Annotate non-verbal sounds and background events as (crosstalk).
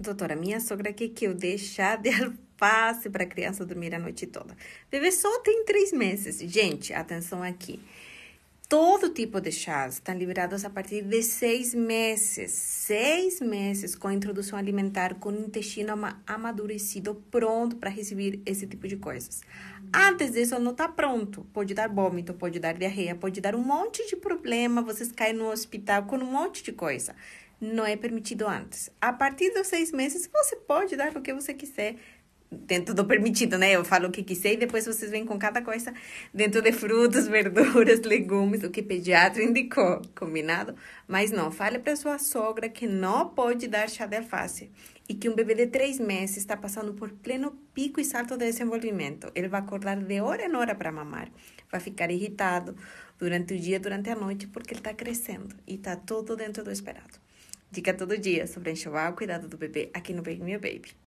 Doutora, minha sogra quer que eu deixar de alface (laughs) para a criança dormir a noite toda. O bebê só tem três meses. Gente, atenção aqui todo tipo de chás estão liberados a partir de seis meses. Seis meses com a introdução alimentar, com o intestino amadurecido, pronto para receber esse tipo de coisas. Antes disso, não está pronto. Pode dar vômito, pode dar diarreia, pode dar um monte de problema. Vocês caem no hospital com um monte de coisa. Não é permitido antes. A partir dos seis meses, você pode dar o que você quiser dentro do permitido, né? Eu falo o que quiser e depois vocês vêm com cada coisa dentro de frutas, (laughs) verduras, legumes, o que o pediatra indicou, combinado? Mas não, fale para sua sogra que não pode dar chá de alface e que um bebê de três meses está passando por pleno pico e salto de desenvolvimento. Ele vai acordar de hora em hora para mamar, vai ficar irritado durante o dia, durante a noite, porque ele está crescendo e está tudo dentro do esperado. Dica todo dia sobre enxoval, cuidado do bebê aqui no Baby Meu Baby.